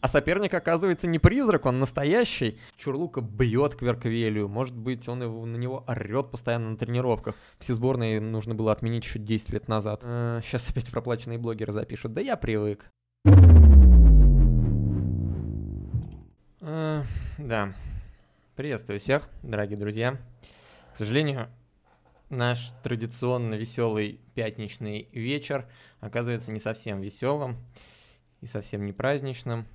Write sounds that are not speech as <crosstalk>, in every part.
А соперник, оказывается, не призрак, он настоящий. Чурлука бьет Кверквелию, может быть, он его, на него орет постоянно на тренировках. Все сборные нужно было отменить еще 10 лет назад. Э, сейчас опять проплаченные блогеры запишут. Да я привык. Э, да. Приветствую всех, дорогие друзья. К сожалению, наш традиционно веселый пятничный вечер оказывается не совсем веселым и совсем не праздничным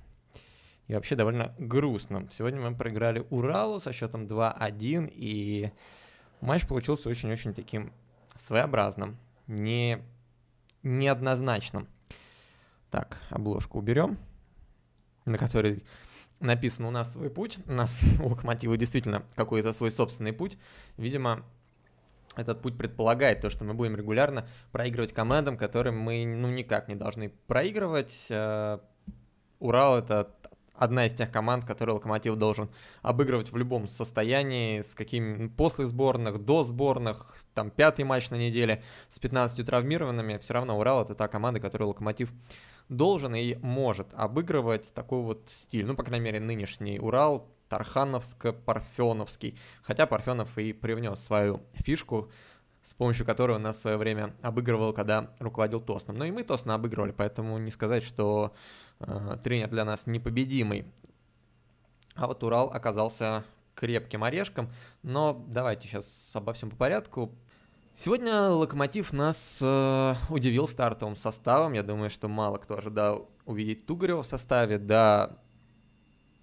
и вообще довольно грустно. Сегодня мы проиграли Уралу со счетом 2-1, и матч получился очень-очень таким своеобразным, не, неоднозначным. Так, обложку уберем, на которой написано «У нас свой путь». У нас <laughs> у локомотива действительно какой-то свой собственный путь. Видимо, этот путь предполагает то, что мы будем регулярно проигрывать командам, которым мы ну, никак не должны проигрывать. Э, Урал — это одна из тех команд, которые Локомотив должен обыгрывать в любом состоянии, с каким ну, после сборных, до сборных, там пятый матч на неделе с 15 травмированными, все равно Урал это та команда, которую Локомотив должен и может обыгрывать такой вот стиль. Ну, по крайней мере, нынешний Урал, Тархановско-Парфеновский. Хотя Парфенов и привнес свою фишку, с помощью которой он нас в свое время обыгрывал, когда руководил Тосном. Но ну, и мы Тосна обыгрывали, поэтому не сказать, что Э, тренер для нас непобедимый. А вот Урал оказался крепким орешком. Но давайте сейчас обо всем по порядку. Сегодня Локомотив нас э, удивил стартовым составом. Я думаю, что мало кто ожидал увидеть Тугарева в составе. Да,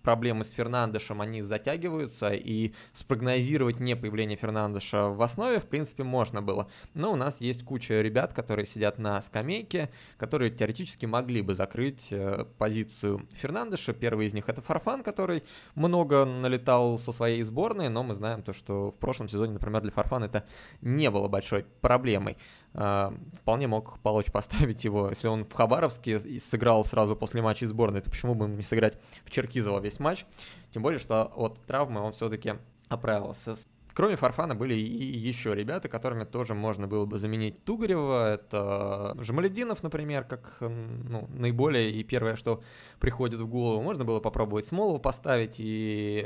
проблемы с Фернандешем, они затягиваются, и спрогнозировать не появление Фернандеша в основе, в принципе, можно было. Но у нас есть куча ребят, которые сидят на скамейке, которые теоретически могли бы закрыть э, позицию Фернандеша. Первый из них это Фарфан, который много налетал со своей сборной, но мы знаем то, что в прошлом сезоне, например, для Фарфана это не было большой проблемой. А, вполне мог Палыч поставить его. Если он в Хабаровске сыграл сразу после матча сборной, то почему бы ему не сыграть в Черкизово весь матч? Тем более, что от травмы он все-таки оправился. Кроме Фарфана были и еще ребята, которыми тоже можно было бы заменить Тугарева. Это Жамалединов, например, как ну, наиболее и первое, что приходит в голову. Можно было попробовать Смолова поставить и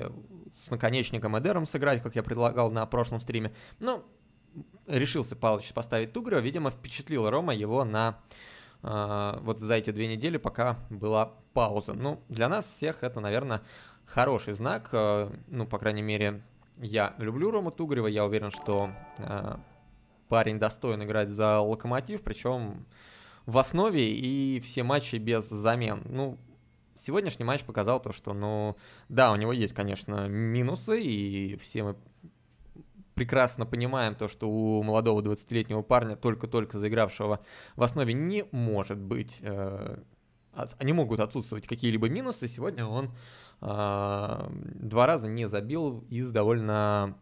с наконечником Эдером сыграть, как я предлагал на прошлом стриме. Но решился Палыч поставить Тугрова, видимо, впечатлил Рома его на э, вот за эти две недели, пока была пауза. Ну, для нас всех это, наверное, хороший знак. Э, ну, по крайней мере, я люблю Рому Тугрева, я уверен, что э, парень достоин играть за Локомотив, причем в основе и все матчи без замен. Ну, сегодняшний матч показал то, что, ну, да, у него есть, конечно, минусы, и все мы прекрасно понимаем то, что у молодого 20-летнего парня, только-только заигравшего в основе, не может быть, э, могут отсутствовать какие-либо минусы. Сегодня он э, два раза не забил из довольно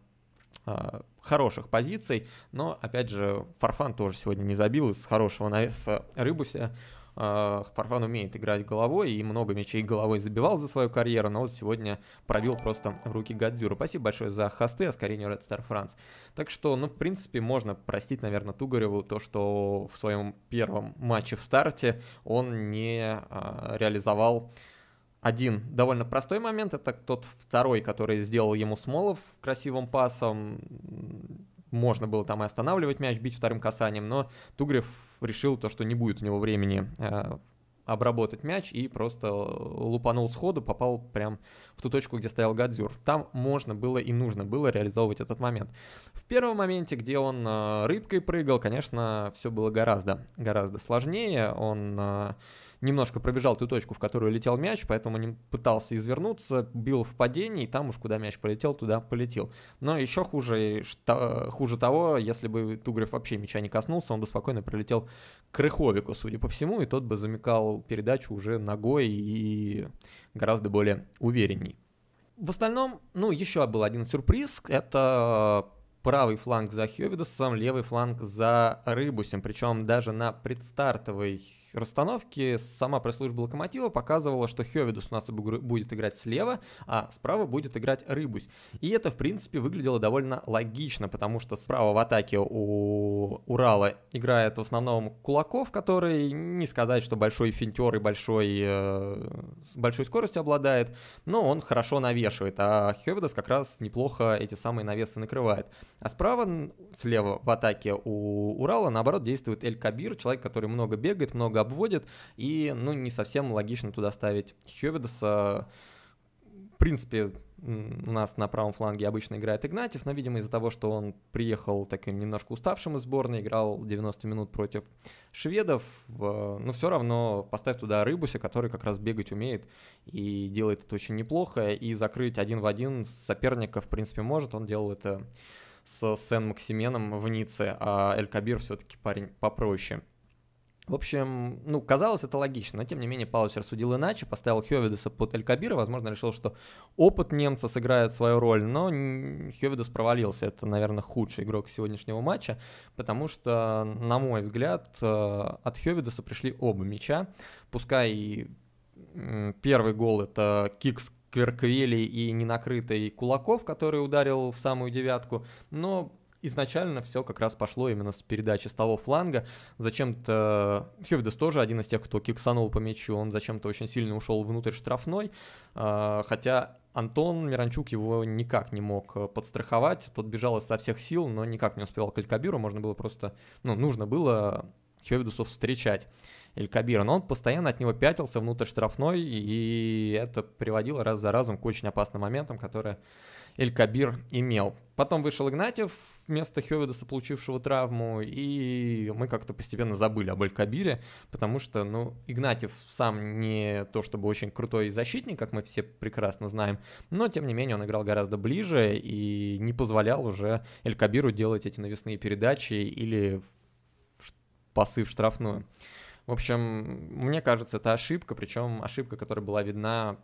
э, хороших позиций, но, опять же, Фарфан тоже сегодня не забил из хорошего навеса Рыбуся. Фарфан умеет играть головой и много мячей головой забивал за свою карьеру, но вот сегодня пробил просто в руки Гадзюру. Спасибо большое за хосты, ускорение а Red Star France. Так что, ну, в принципе, можно простить, наверное, Тугареву то, что в своем первом матче в старте он не а, реализовал один довольно простой момент, это тот второй, который сделал ему Смолов красивым пасом можно было там и останавливать мяч, бить вторым касанием, но Тугрев решил то, что не будет у него времени э, обработать мяч и просто э, лупанул сходу, попал прям в ту точку, где стоял Гадзюр. Там можно было и нужно было реализовывать этот момент. В первом моменте, где он э, рыбкой прыгал, конечно, все было гораздо, гораздо сложнее. Он немножко пробежал ту точку, в которую летел мяч, поэтому не пытался извернуться, бил в падении, и там уж куда мяч полетел, туда полетел. Но еще хуже, что, хуже того, если бы Тугрев вообще мяча не коснулся, он бы спокойно прилетел к Рыховику, судя по всему, и тот бы замыкал передачу уже ногой и гораздо более уверенней. В остальном, ну, еще был один сюрприз, это правый фланг за Хьювидосом, левый фланг за Рыбусем, причем даже на предстартовой расстановки сама пресс-служба Локомотива показывала, что Хевидус у нас будет играть слева, а справа будет играть Рыбусь. И это, в принципе, выглядело довольно логично, потому что справа в атаке у Урала играет в основном Кулаков, который не сказать, что большой финтер и большой, э, большой скоростью обладает, но он хорошо навешивает, а Хевидус как раз неплохо эти самые навесы накрывает. А справа, слева в атаке у Урала, наоборот, действует Эль Кабир, человек, который много бегает, много обводит, и, ну, не совсем логично туда ставить Хёведеса. В принципе, у нас на правом фланге обычно играет Игнатьев, но, видимо, из-за того, что он приехал таким немножко уставшим из сборной, играл 90 минут против шведов, ну, все равно поставь туда Рыбуся, который как раз бегать умеет и делает это очень неплохо, и закрыть один в один соперника, в принципе, может, он делал это с Сен-Максименом в Ницце, а Эль Кабир все-таки парень попроще. В общем, ну, казалось это логично, но тем не менее Павлович рассудил иначе, поставил Хеведеса под Эль-Кабира, возможно, решил, что опыт немца сыграет свою роль, но Хеведес провалился, это, наверное, худший игрок сегодняшнего матча, потому что, на мой взгляд, э, от Хеведеса пришли оба мяча, пускай первый гол это кикс Кверквели и ненакрытый Кулаков, который ударил в самую девятку, но изначально все как раз пошло именно с передачи с того фланга. Зачем-то Хевдес тоже один из тех, кто киксанул по мячу, он зачем-то очень сильно ушел внутрь штрафной, а, хотя Антон Миранчук его никак не мог э, подстраховать, тот бежал изо всех сил, но никак не успевал к Алькабиру, можно было просто, ну, нужно было Хевдусу встречать Элькабира, но он постоянно от него пятился внутрь штрафной, и это приводило раз за разом к очень опасным моментам, которые Эль Кабир имел. Потом вышел Игнатьев вместо Хеведеса, получившего травму, и мы как-то постепенно забыли об Кабире, потому что, ну, Игнатьев сам не то чтобы очень крутой защитник, как мы все прекрасно знаем, но, тем не менее, он играл гораздо ближе и не позволял уже Эль Кабиру делать эти навесные передачи или пасы в штрафную. В общем, мне кажется, это ошибка, причем ошибка, которая была видна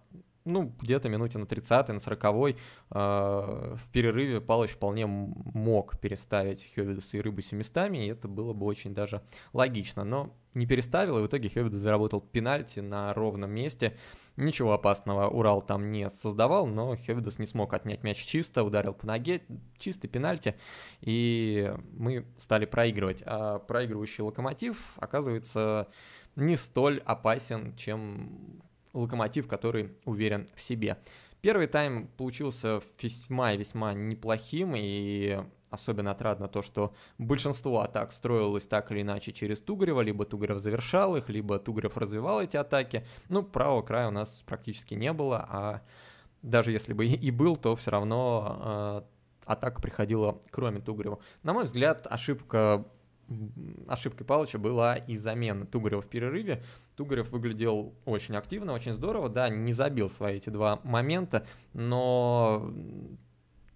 ну, где-то минуте на 30 на 40 э, а, в перерыве Палыч вполне мог переставить Хёвидуса и Рыбусю местами, и это было бы очень даже логично. Но не переставил, и в итоге Хёвидус заработал пенальти на ровном месте. Ничего опасного Урал там не создавал, но Хёвидус не смог отнять мяч чисто, ударил по ноге, чистый пенальти, и мы стали проигрывать. А проигрывающий Локомотив, оказывается, не столь опасен, чем Локомотив, который уверен в себе. Первый тайм получился весьма и весьма неплохим, и особенно отрадно то, что большинство атак строилось так или иначе через Тугарева, либо Тугарев завершал их, либо Тугарев развивал эти атаки. Ну, правого края у нас практически не было, а даже если бы и был, то все равно э, атака приходила кроме Тугарева. На мой взгляд, ошибка ошибкой Палыча была и замена Тугарева в перерыве. Тугарев выглядел очень активно, очень здорово, да, не забил свои эти два момента, но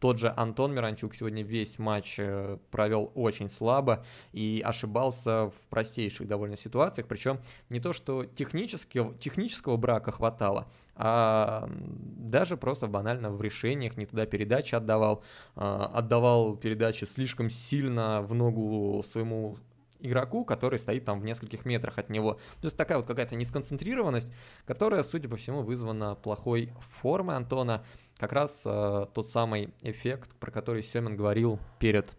тот же Антон Миранчук сегодня весь матч э, провел очень слабо и ошибался в простейших довольно ситуациях. Причем не то, что технического, технического брака хватало, а даже просто банально в решениях не туда передачи отдавал, а, отдавал передачи слишком сильно в ногу своему игроку, который стоит там в нескольких метрах от него. То есть такая вот какая-то несконцентрированность, которая, судя по всему, вызвана плохой формой Антона как раз э, тот самый эффект, про который Семин говорил перед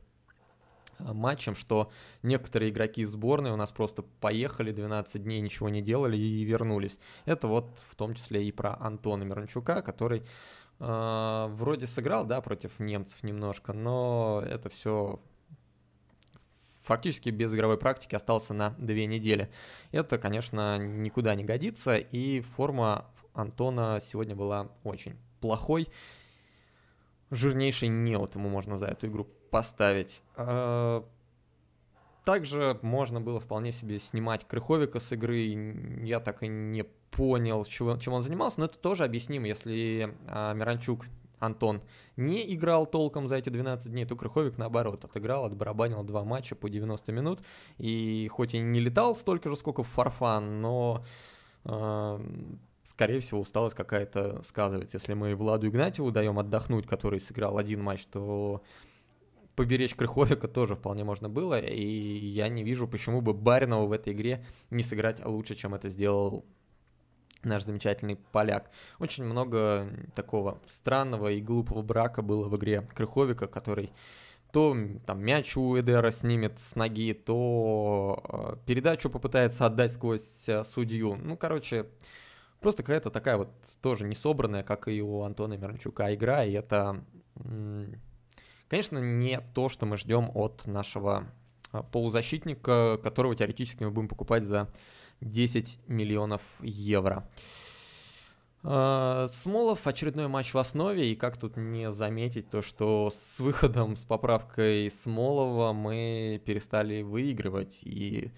э, матчем, что некоторые игроки сборной у нас просто поехали 12 дней, ничего не делали и вернулись. Это вот в том числе и про Антона Мирончука, который э, вроде сыграл, да, против немцев немножко, но это все фактически без игровой практики остался на две недели. Это, конечно, никуда не годится, и форма Антона сегодня была очень плохой. Жирнейший неот ему можно за эту игру поставить. А, также можно было вполне себе снимать Крыховика с игры. Я так и не понял, чего, чем он занимался, но это тоже объяснимо. Если а, Миранчук Антон не играл толком за эти 12 дней, то Крыховик, наоборот, отыграл, отбарабанил два матча по 90 минут. И хоть и не летал столько же, сколько в Фарфан, но а, скорее всего, усталость какая-то сказывается. Если мы Владу Игнатьеву даем отдохнуть, который сыграл один матч, то поберечь Крыховика тоже вполне можно было, и я не вижу, почему бы Баринова в этой игре не сыграть лучше, чем это сделал наш замечательный поляк. Очень много такого странного и глупого брака было в игре Крыховика, который то там мяч у Эдера снимет с ноги, то э, передачу попытается отдать сквозь э, судью. Ну, короче, Просто какая-то такая вот тоже не собранная как и у Антона Миранчука, игра, и это, конечно, не то, что мы ждем от нашего а, полузащитника, которого теоретически мы будем покупать за 10 миллионов евро. А, Смолов очередной матч в основе, и как тут не заметить то, что с выходом, с поправкой Смолова мы перестали выигрывать, и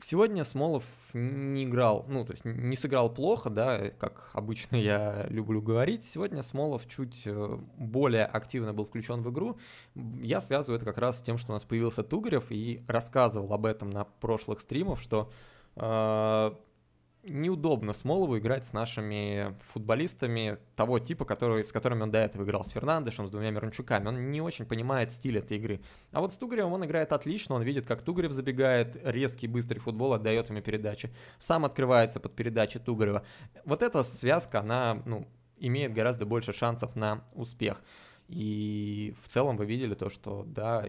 Сегодня Смолов не играл, ну, то есть не сыграл плохо, да, как обычно я люблю говорить. Сегодня Смолов чуть э, более активно был включен в игру. Я связываю это как раз с тем, что у нас появился Тугарев и рассказывал об этом на прошлых стримах, что э, неудобно Смолову играть с нашими футболистами того типа, который, с которыми он до этого играл, с Фернандешем, с двумя Мирончуками. Он не очень понимает стиль этой игры. А вот с Тугаревым он играет отлично, он видит, как Тугарев забегает, резкий, быстрый футбол, отдает ему передачи, сам открывается под передачи Тугарева. Вот эта связка, она ну, имеет гораздо больше шансов на успех. И в целом вы видели то, что, да,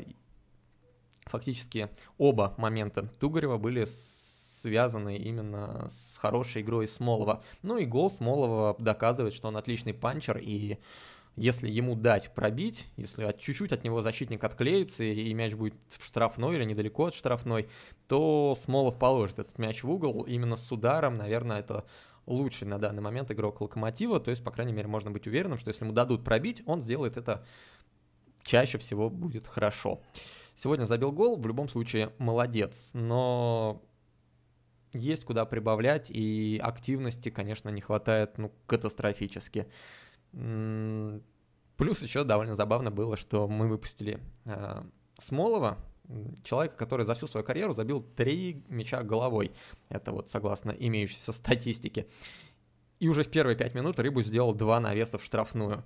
фактически оба момента Тугарева были с связанные именно с хорошей игрой Смолова. Ну и гол Смолова доказывает, что он отличный панчер, и если ему дать пробить, если от, чуть-чуть от него защитник отклеится и мяч будет в штрафной или недалеко от штрафной, то Смолов положит этот мяч в угол. Именно с ударом, наверное, это лучший на данный момент игрок Локомотива. То есть, по крайней мере, можно быть уверенным, что если ему дадут пробить, он сделает это чаще всего будет хорошо. Сегодня забил гол, в любом случае молодец. Но есть куда прибавлять, и активности, конечно, не хватает, ну, катастрофически. Плюс еще довольно забавно было, что мы выпустили э, Смолова, человека, который за всю свою карьеру забил три мяча головой. Это вот согласно имеющейся статистике. И уже в первые пять минут Рыбу сделал два навеса в штрафную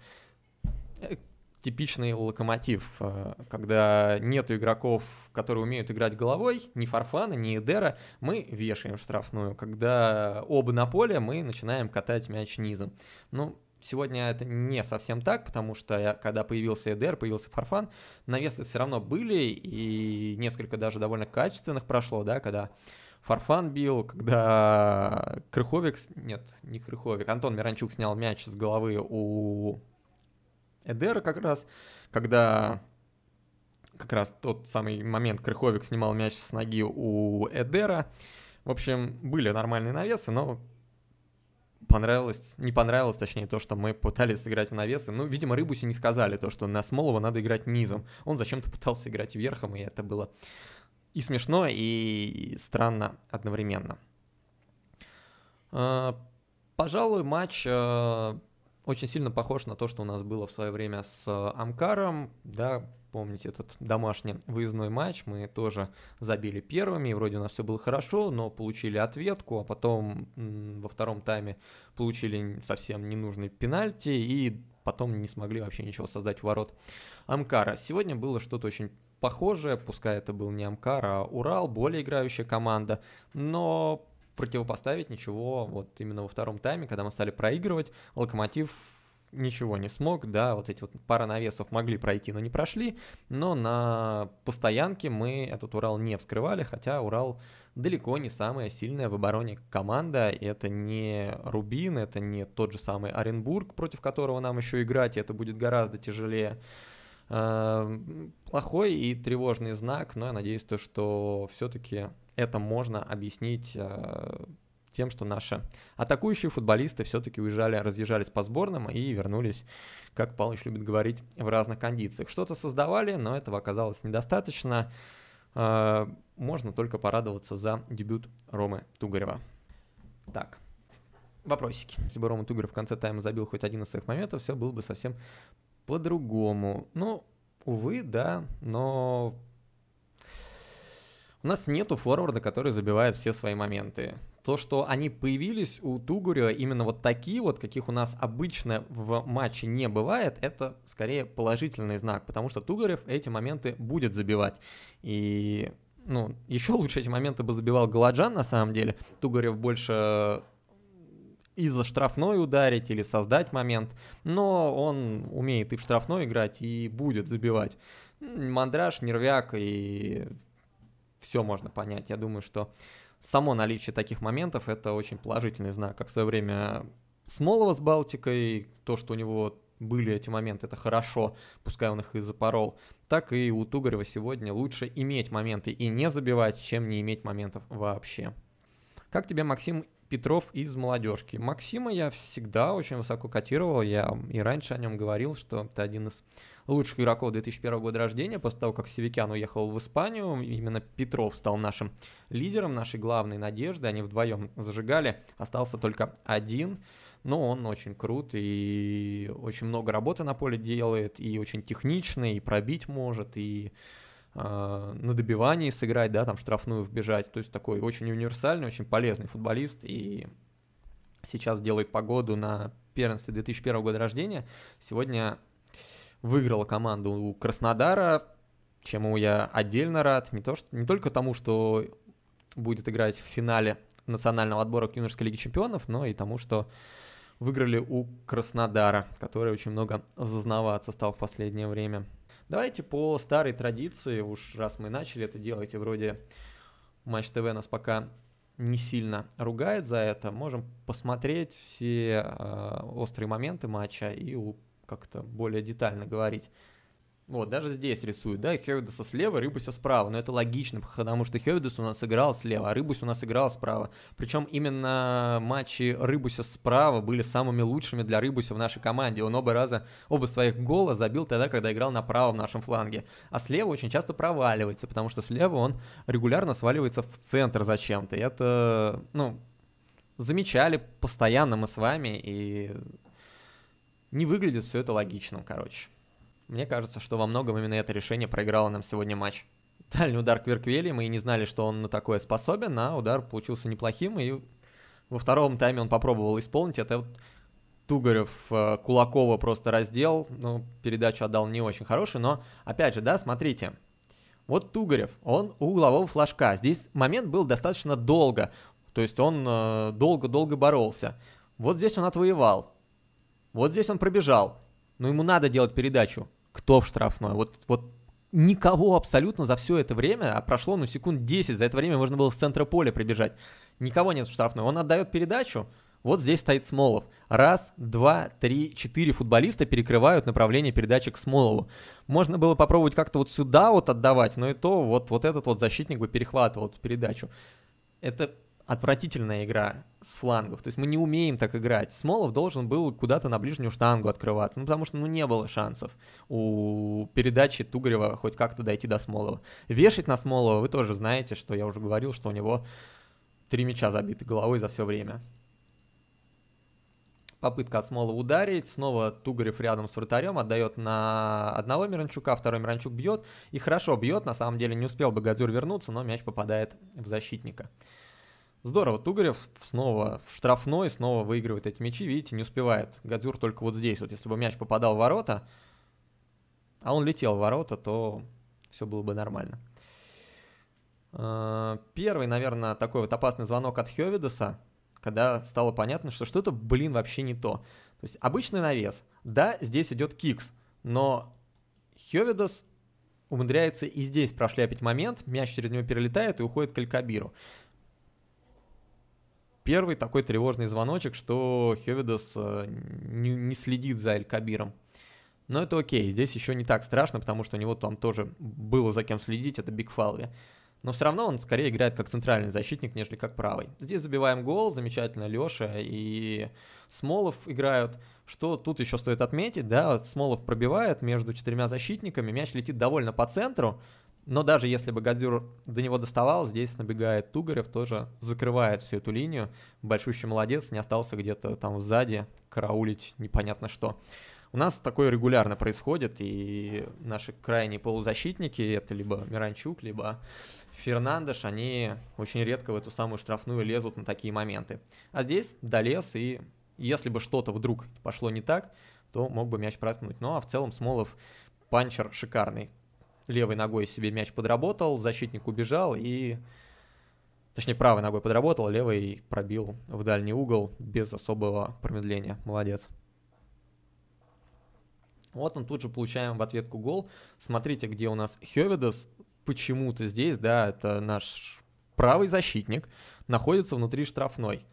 э, типичный локомотив, э, когда нет игроков, которые умеют играть головой, ни Фарфана, ни Эдера, мы вешаем штрафную. Когда оба на поле, мы начинаем катать мяч низом. Ну, сегодня это не совсем так, потому что э, когда появился Эдер, появился Фарфан, навесы все равно были, и несколько даже довольно качественных прошло, да, когда Фарфан бил, когда Крыховик, нет, не Крыховик, Антон Миранчук снял мяч с головы у Эдера как раз, когда как раз тот самый момент Крыховик снимал мяч с ноги у Эдера. В общем, были нормальные навесы, но понравилось, не понравилось, точнее, то, что мы пытались сыграть в навесы. Ну, видимо, Рыбусе не сказали то, что на Смолова надо играть низом. Он зачем-то пытался играть верхом, и это было и смешно, и странно одновременно. А, пожалуй, матч э, очень сильно похож на то, что у нас было в свое время с э, Амкаром, да, помните этот домашний выездной матч, мы тоже забили первыми, вроде у нас все было хорошо, но получили ответку, а потом во втором тайме получили совсем ненужный пенальти и потом не смогли вообще ничего создать в ворот Амкара. Сегодня было что-то очень похожее, пускай это был не Амкар, а Урал, более играющая команда, но противопоставить ничего вот именно во втором тайме, когда мы стали проигрывать. Локомотив ничего не смог, да, вот эти вот пара навесов могли пройти, но не прошли, но на постоянке мы этот Урал не вскрывали, хотя Урал далеко не самая сильная в обороне команда, это не Рубин, это не тот же самый Оренбург, против которого нам еще играть, и это будет гораздо тяжелее. Э, плохой и тревожный знак, но я надеюсь, то, что все-таки это можно объяснить э, тем, что наши атакующие футболисты все-таки уезжали, разъезжались по сборным и вернулись, как Палыч любит говорить, в разных кондициях. Что-то создавали, но этого оказалось недостаточно. Э, можно только порадоваться за дебют Ромы Тугарева. Так, вопросики. Если бы Рома Тугарев в конце тайма забил хоть один из своих моментов, все было бы совсем по-другому. Ну, увы, да, но у нас нету форварда, который забивает все свои моменты. То, что они появились у Тугуря, именно вот такие вот, каких у нас обычно в матче не бывает, это скорее положительный знак, потому что Тугурев эти моменты будет забивать. И, ну, еще лучше эти моменты бы забивал Галаджан на самом деле. Тугурев больше э, из за штрафной ударить или создать момент, но он умеет и в штрафной играть, и будет забивать. Мандраж, нервяк и все можно понять. Я думаю, что само наличие таких моментов это очень положительный знак, как в свое время Смолова с Балтикой, то, что у него были эти моменты, это хорошо, пускай он их и запорол, так и у Тугарева сегодня лучше иметь моменты и не забивать, чем не иметь моментов вообще. Как тебе, Максим Петров из «Молодежки»? Максима я всегда очень высоко котировал, я и раньше о нем говорил, что это один из лучших игроков 2001 года рождения. После того, как Севикян уехал в Испанию, именно Петров стал нашим лидером, нашей главной надеждой. Они вдвоем зажигали, остался только один. Но он очень крут и очень много работы на поле делает, и очень техничный, и пробить может, и а, на добивании сыграть, да, там штрафную вбежать. То есть такой очень универсальный, очень полезный футболист и сейчас делает погоду на первенстве 2001 года рождения. Сегодня выиграла команду у Краснодара, чему я отдельно рад. Не, то, что, не только тому, что будет играть в финале национального отбора к юношеской лиге чемпионов, но и тому, что выиграли у Краснодара, который очень много зазнаваться стал в последнее время. Давайте по старой традиции, уж раз мы начали это делать, и вроде Матч ТВ нас пока не сильно ругает за это, можем посмотреть все э, острые моменты матча и у как-то более детально говорить. Ну вот, даже здесь рисуют, да, Хевидеса слева, Рыбуся справа. Но это логично, потому что Хевидес у нас играл слева, а Рыбусь у нас играл справа. Причем именно матчи Рыбуся справа были самыми лучшими для Рыбуся в нашей команде. Он оба раза, оба своих гола забил тогда, когда играл на правом нашем фланге. А слева очень часто проваливается, потому что слева он регулярно сваливается в центр зачем-то. И это, ну, замечали постоянно мы с вами, и не выглядит все это логичным, короче. Мне кажется, что во многом именно это решение проиграло нам сегодня матч. Дальний удар Кверквели, мы и не знали, что он на такое способен, а удар получился неплохим, и во втором тайме он попробовал исполнить это вот Тугарев э, Кулакова просто раздел, ну, передачу отдал не очень хороший, но, опять же, да, смотрите, вот Тугарев, он у углового флажка, здесь момент был достаточно долго, то есть он э, долго-долго боролся, вот здесь он отвоевал, вот здесь он пробежал, но ему надо делать передачу. Кто в штрафной? Вот, вот никого абсолютно за все это время, а прошло ну секунд 10, за это время можно было с центра поля прибежать. Никого нет в штрафной. Он отдает передачу, вот здесь стоит Смолов. Раз, два, три, четыре футболиста перекрывают направление передачи к Смолову. Можно было попробовать как-то вот сюда вот отдавать, но и то вот, вот этот вот защитник бы перехватывал эту передачу. Это отвратительная игра с флангов. То есть мы не умеем так играть. Смолов должен был куда-то на ближнюю штангу открываться, ну потому что ну, не было шансов у передачи Тугарева хоть как-то дойти до Смолова. Вешать на Смолова вы тоже знаете, что я уже говорил, что у него три мяча забиты головой за все время. Попытка от Смолова ударить. Снова Тугарев рядом с вратарем. Отдает на одного Миранчука. Второй Миранчук бьет. И хорошо бьет. На самом деле не успел бы Гадюр вернуться, но мяч попадает в защитника. Здорово, Тугарев снова в штрафной, снова выигрывает эти мячи, видите, не успевает. Гадзюр только вот здесь, вот если бы мяч попадал в ворота, а он летел в ворота, то все было бы нормально. Э, первый, наверное, такой вот опасный звонок от Хевидеса, когда стало понятно, что что-то, блин, вообще не то. То есть обычный навес, да, здесь идет кикс, но Хевидес умудряется и здесь прошляпить момент, мяч через него перелетает и уходит к Алькабиру первый такой тревожный звоночек, что Хевидас э, не, не следит за Эль Кабиром. Но это окей, здесь еще не так страшно, потому что у него там тоже было за кем следить, это Биг Фалви. Но все равно он скорее играет как центральный защитник, нежели как правый. Здесь забиваем гол, замечательно Леша и Смолов играют. Что тут еще стоит отметить, да, Смолов пробивает между четырьмя защитниками, мяч летит довольно по центру, но даже если бы Гадзюр до него доставал, здесь набегает Тугарев, тоже закрывает всю эту линию. Большущий молодец, не остался где-то там сзади караулить непонятно что. У нас такое регулярно происходит, и наши крайние полузащитники, это либо Миранчук, либо Фернандеш, они очень редко в эту самую штрафную лезут на такие моменты. А здесь долез, и если бы что-то вдруг пошло не так, то мог бы мяч проткнуть. Ну а в целом Смолов панчер шикарный левой ногой себе мяч подработал, защитник убежал и... Точнее, правой ногой подработал, левой пробил в дальний угол без особого промедления. Молодец. Вот он тут же получаем в ответку гол. Смотрите, где у нас Хеведес почему-то здесь, да, это наш правый защитник, находится внутри штрафной.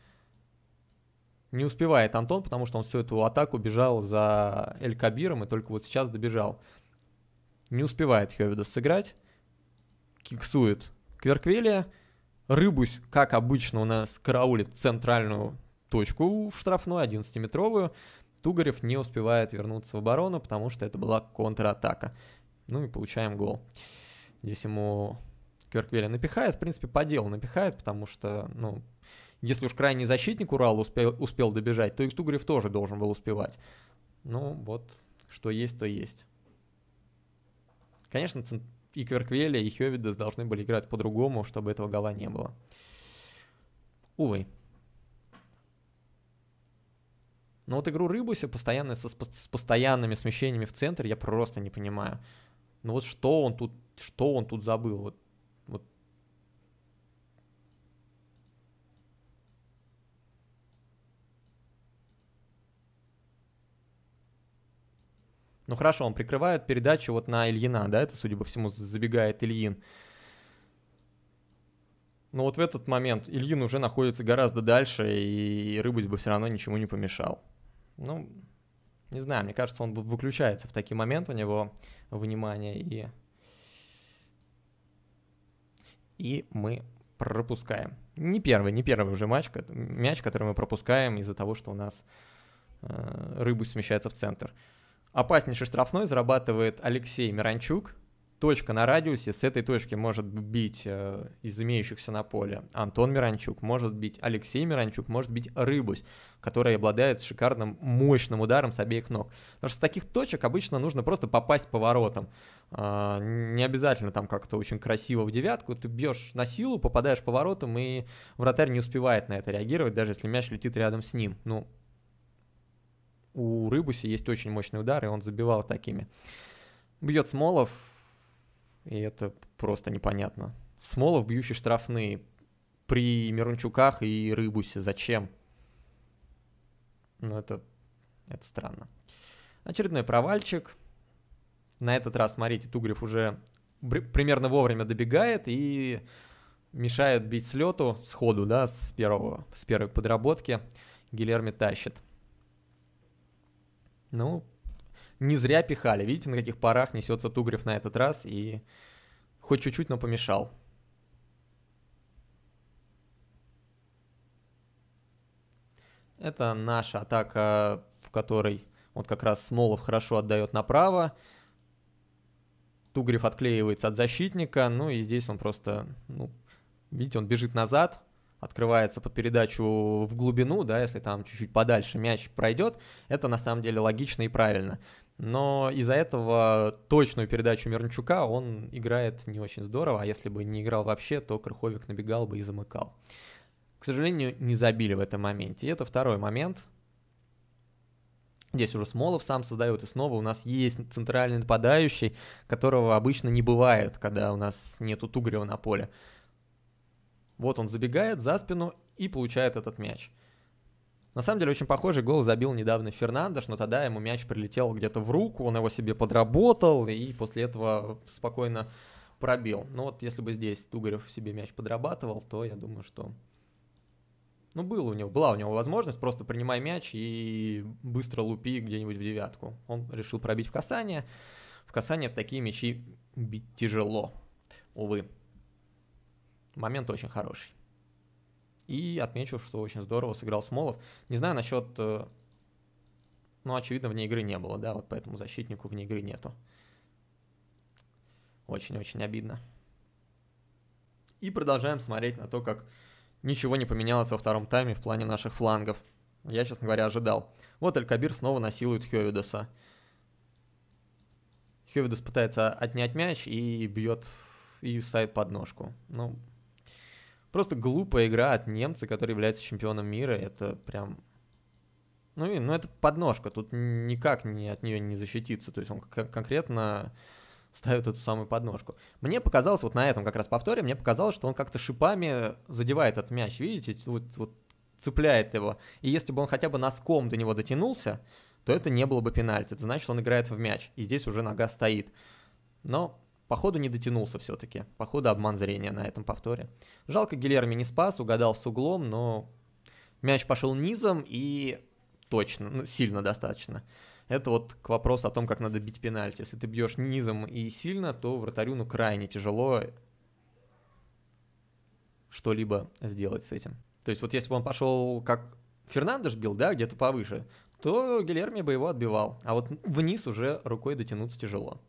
Не успевает Антон, потому что он всю эту атаку бежал за Эль Кабиром и только вот сейчас добежал. Не успевает Хёвидас сыграть. Киксует Кверквелия. Рыбусь, как обычно, у нас караулит центральную точку в штрафную, 11-метровую. Тугарев не успевает вернуться в оборону, потому что это была контратака. Ну и получаем гол. Здесь ему Кверквеля напихает, в принципе, по делу напихает, потому что, ну, если уж крайний защитник Урал успел, успел добежать, то и Тугарев тоже должен был успевать. Ну, вот, что есть, то есть. Конечно, и Кверквеля, и Хевидес должны были играть по-другому, чтобы этого гола не было. Увы. Но вот игру Рыбуся постоянно со, с постоянными смещениями в центр я просто не понимаю. Ну вот что он тут, что он тут забыл? Вот Ну хорошо, он прикрывает передачу вот на Ильина, да, это, судя по всему, забегает Ильин. Но вот в этот момент Ильин уже находится гораздо дальше, и Рыбусь бы все равно ничему не помешал. Ну, не знаю, мне кажется, он выключается в такие моменты, у него внимание, и... И мы пропускаем. Не первый, не первый уже матч, мяч, который мы пропускаем из-за того, что у нас э, Рыбусь смещается в центр. Опаснейший штрафной зарабатывает Алексей Миранчук. Точка на радиусе. С этой точки может бить э, из имеющихся на поле Антон Миранчук, может бить Алексей Миранчук, может бить Рыбусь, которая обладает шикарным мощным ударом с обеих ног. Потому что с таких точек обычно нужно просто попасть поворотом. Э, а, не обязательно там как-то очень красиво в девятку. Ты бьешь на силу, попадаешь поворотом, и вратарь не успевает на это реагировать, даже если мяч летит рядом с ним. Ну, у Рыбуси есть очень мощный удар, и он забивал такими. Бьет Смолов, и это просто непонятно. Смолов, бьющий штрафные при Мирончуках и Рыбусе. Зачем? Ну, это, это странно. Очередной провальчик. На этот раз, смотрите, Тугрев уже примерно вовремя добегает и мешает бить слету сходу, да, с, первого, с первой подработки. Гилерми тащит. Ну, не зря пихали. Видите, на каких парах несется Тугрев на этот раз и хоть чуть-чуть, но помешал. Это наша атака, в которой вот как раз Смолов хорошо отдает направо. Тугрев отклеивается от защитника, ну и здесь он просто, ну, видите, он бежит назад, открывается под передачу в глубину, да, если там чуть-чуть подальше мяч пройдет, это на самом деле логично и правильно. Но из-за этого точную передачу Мирнчука он играет не очень здорово, а если бы не играл вообще, то Крыховик набегал бы и замыкал. К сожалению, не забили в этом моменте. И это второй момент. Здесь уже Смолов сам создает, и снова у нас есть центральный нападающий, которого обычно не бывает, когда у нас нету Тугрева на поле. Вот он забегает за спину и получает этот мяч. На самом деле очень похожий гол забил недавно Фернандеш, но тогда ему мяч прилетел где-то в руку, он его себе подработал и после этого спокойно пробил. Но ну вот если бы здесь Тугарев себе мяч подрабатывал, то я думаю, что... Ну, было у него, была у него возможность, просто принимай мяч и быстро лупи где-нибудь в девятку. Он решил пробить в касание. В касание такие мячи бить тяжело, увы момент очень хороший. И отмечу, что очень здорово сыграл Смолов. Не знаю насчет... Э, ну, очевидно, вне игры не было, да, вот поэтому защитнику вне игры нету. Очень-очень обидно. И продолжаем смотреть на то, как ничего не поменялось во втором тайме в плане наших флангов. Я, честно говоря, ожидал. Вот Элькабир снова насилует Хёвидеса. Хёвидес пытается отнять мяч и бьет и ставит подножку. Ну, Просто глупая игра от немца, который является чемпионом мира, это прям... Ну, и, ну это подножка, тут никак не, от нее не защититься. То есть он конкретно ставит эту самую подножку. Мне показалось, вот на этом как раз повторе, мне показалось, что он как-то шипами задевает этот мяч, видите, вот, вот цепляет его. И если бы он хотя бы носком до него дотянулся, то это не было бы пенальти. Это значит, что он играет в мяч, и здесь уже нога стоит. Но Походу не дотянулся все-таки. Походу обман зрения на этом повторе. Жалко, Гильерми не спас, угадал с углом, но мяч пошел низом и точно, ну, сильно достаточно. Это вот к вопросу о том, как надо бить пенальти. Если ты бьешь низом и сильно, то вратарю ну крайне тяжело что-либо сделать с этим. То есть вот если бы он пошел как Фернандеш бил, да, где-то повыше, то Гильерми бы его отбивал. А вот вниз уже рукой дотянуться тяжело.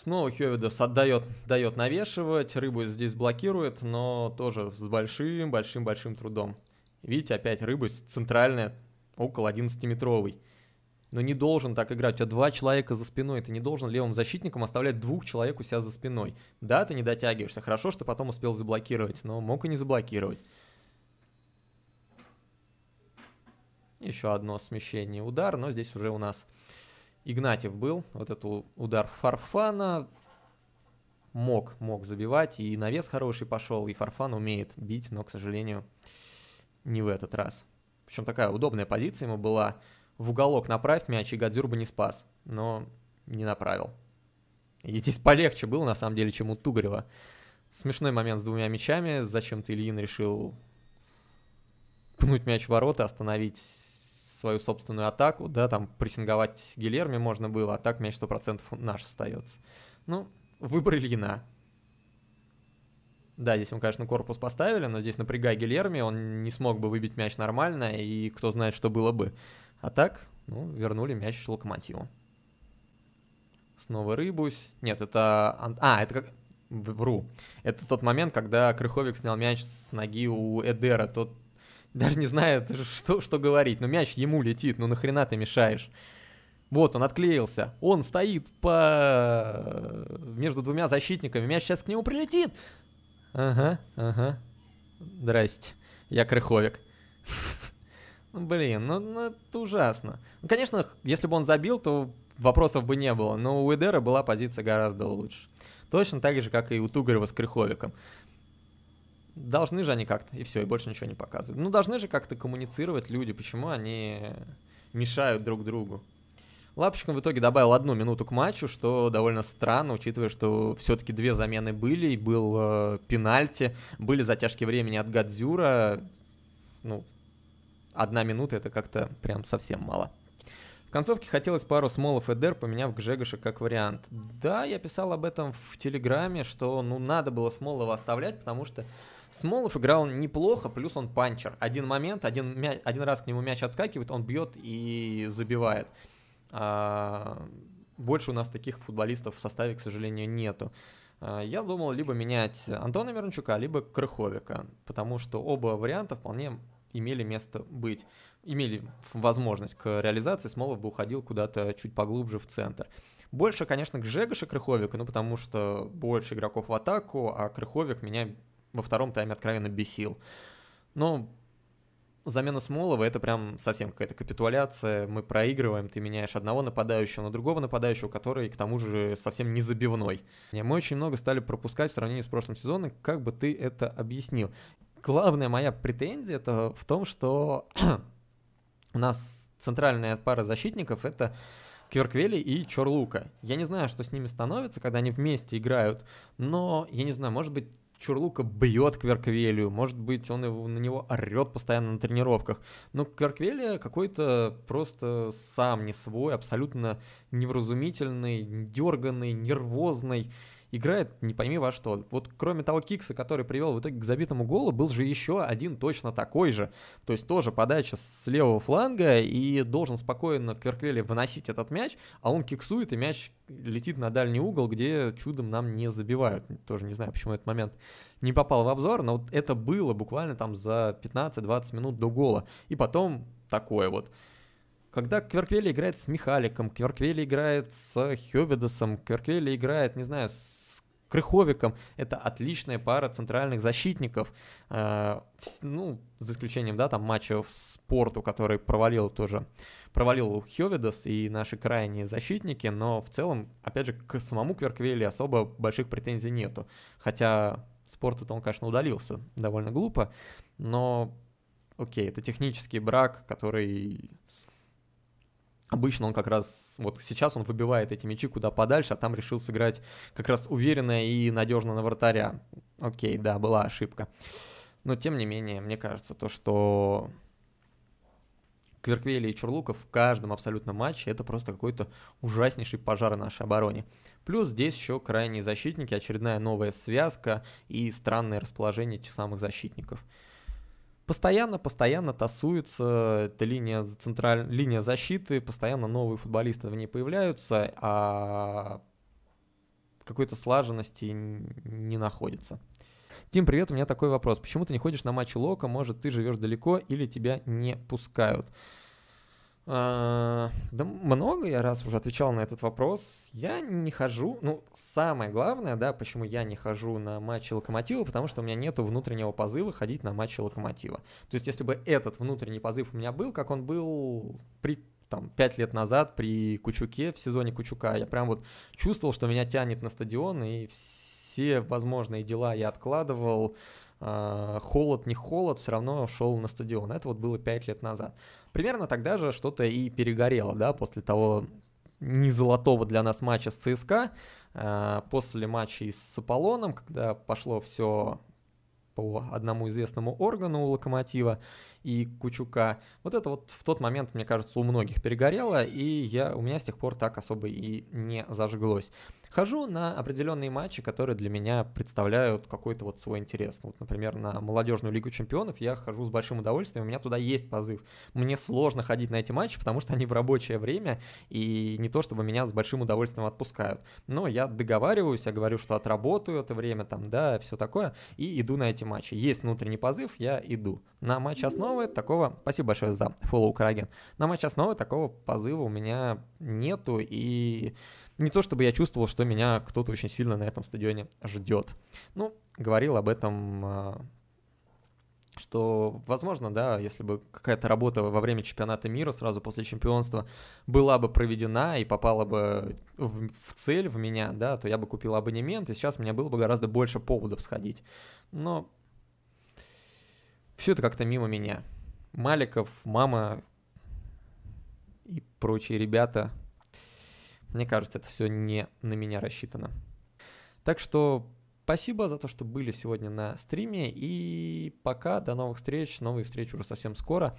Снова Хёвидес отдает, дает навешивать, рыбу здесь блокирует, но тоже с большим-большим-большим трудом. Видите, опять рыба центральная, около 11-метровой. Но не должен так играть. У тебя два человека за спиной. Ты не должен левым защитником оставлять двух человек у себя за спиной. Да, ты не дотягиваешься. Хорошо, что потом успел заблокировать, но мог и не заблокировать. Еще одно смещение, удар, но здесь уже у нас Игнатьев был, вот этот удар Фарфана мог, мог забивать, и навес хороший пошел, и Фарфан умеет бить, но, к сожалению, не в этот раз. Причем такая удобная позиция ему была. В уголок направь мяч, и Гадзюр бы не спас, но не направил. И здесь полегче было, на самом деле, чем у Тугарева. Смешной момент с двумя мячами. Зачем-то Ильин решил пнуть мяч в ворота, остановить свою собственную атаку, да, там прессинговать Гилерми можно было, а так мяч 100% наш остается. Ну, выбор Ильина. Да, здесь мы, конечно, корпус поставили, но здесь напрягая Гильерми, он не смог бы выбить мяч нормально, и кто знает, что было бы. А так, ну, вернули мяч Локомотиву. Снова Рыбусь. Нет, это... А, это как... Вру. Это тот момент, когда Крыховик снял мяч с ноги у Эдера. Тот даже не знает, что, что говорить. Но мяч ему летит, ну нахрена ты мешаешь? Вот, он отклеился. Он стоит по... между двумя защитниками. Мяч сейчас к нему прилетит. Ага, ага. Здрасте. Я крыховик. <laughs> Ну, блин, ну, ну это ужасно. Ну, конечно, если бы он забил, то вопросов бы не было. Но у Эдера была позиция гораздо лучше. Точно так же, как и у Тугарева с Крыховиком должны же они как-то, и все, и больше ничего не показывают. Ну, должны же как-то коммуницировать люди, почему они мешают друг другу. Лапочкин в итоге добавил одну минуту к матчу, что довольно странно, учитывая, что все-таки две замены были, и был э, пенальти, были затяжки времени от Гадзюра. Ну, одна минута это как-то прям совсем мало. В концовке хотелось пару смолов и дер, поменяв Гжегоша как вариант. Да, я писал об этом в Телеграме, что ну надо было Смолова оставлять, потому что Смолов играл неплохо, плюс он панчер. Один момент, один, мяч, один раз к нему мяч отскакивает, он бьет и забивает. А, больше у нас таких футболистов в составе, к сожалению, нету. А, я думал либо менять Антона Мирончука, либо Крыховика, потому что оба варианта вполне имели место быть, имели возможность к реализации, Смолов бы уходил куда-то чуть поглубже в центр. Больше, конечно, к Жегоше Крыховику, ну потому что больше игроков в атаку, а Крыховик меня во втором тайме откровенно бесил. Но замена Смолова это прям совсем какая-то капитуляция. Мы проигрываем, ты меняешь одного нападающего на другого нападающего, который к тому же совсем не забивной. Мы очень много стали пропускать в сравнении с прошлым сезоном. Как бы ты это объяснил? Главная моя претензия это в том, что <clears throat> у нас центральная пара защитников это Кверквели и Чорлука. Я не знаю, что с ними становится, когда они вместе играют, но, я не знаю, может быть, Чурлука бьет Кверквелию, может быть, он его, на него орет постоянно на тренировках. Но Кверквелия какой-то просто сам не свой, абсолютно невразумительный, дерганный, нервозный играет не пойми во что. Вот кроме того кикса, который привел в итоге к забитому голу, был же еще один точно такой же. То есть тоже подача с левого фланга, и должен спокойно Кверквели выносить этот мяч, а он киксует, и мяч летит на дальний угол, где чудом нам не забивают. Тоже не знаю, почему этот момент не попал в обзор, но вот это было буквально там за 15-20 минут до гола. И потом такое вот. Когда Кверквелли играет с Михаликом, Кверквелли играет с Хёбедосом, Кверквелли играет, не знаю, с Крыховиком, это отличная пара центральных защитников. А, ну, за исключением, да, там матча в спорту, который провалил тоже, провалил Хёвидас и наши крайние защитники, но в целом, опять же, к самому Кверквелли особо больших претензий нету. Хотя спорту-то он, конечно, удалился довольно глупо, но окей, это технический брак, который Обычно он как раз, вот сейчас он выбивает эти мячи куда подальше, а там решил сыграть как раз уверенно и надежно на вратаря. Окей, да, была ошибка. Но тем не менее, мне кажется, то, что Кверквели и Чурлуков в каждом абсолютно матче это просто какой-то ужаснейший пожар нашей обороне. Плюс здесь еще крайние защитники, очередная новая связка и странное расположение этих самых защитников постоянно, постоянно тасуется эта линия, централь... линия защиты, постоянно новые футболисты в ней появляются, а какой-то слаженности не находится. Тим, привет, у меня такой вопрос. Почему ты не ходишь на матч Лока? Может, ты живешь далеко или тебя не пускают? А, да много я раз уже отвечал на этот вопрос. Я не хожу, ну, самое главное, да, почему я не хожу на матчи Локомотива, потому что у меня нету внутреннего позыва ходить на матчи Локомотива. То есть, если бы этот внутренний позыв у меня был, как он был при там, пять лет назад при Кучуке, в сезоне Кучука, я прям вот чувствовал, что меня тянет на стадион, и все возможные дела я откладывал, а, холод, не холод, все равно шел на стадион. Это вот было пять лет назад. Примерно тогда же что-то и перегорело, да, после того не золотого для нас матча с ЦСКА, э, после матча с Аполлоном, когда пошло все по одному известному органу у локомотива и Кучука. Вот это вот в тот момент, мне кажется, у многих перегорело, и я, у меня с тех пор так особо и не зажглось. Хожу на определенные матчи, которые для меня представляют какой-то вот свой интерес. Ну, вот, например, на молодежную лигу чемпионов я хожу с большим удовольствием, у меня туда есть позыв. Мне сложно ходить на эти матчи, потому что они в рабочее время, и не то чтобы меня с большим удовольствием отпускают. Но я договариваюсь, я говорю, что отработаю это время, там, да, все такое, и иду на эти матчи. Есть внутренний позыв, я иду. На матч основы такого... Спасибо большое за фоллоу Краген. На матч основы такого позыва у меня нету, и не то чтобы я чувствовал, что меня кто-то очень сильно на этом стадионе ждет. Ну, говорил об этом а, что, возможно, да, если бы какая-то работа во время чемпионата мира сразу после чемпионства была бы проведена и попала бы в, в цель, в меня, да, то я бы купил абонемент, и сейчас у меня было бы гораздо больше поводов сходить. Но все это как-то мимо меня. Маликов, мама и прочие ребята мне кажется, это все не на меня рассчитано. Так что спасибо за то, что были сегодня на стриме. И пока, до новых встреч. Новые встречи уже совсем скоро.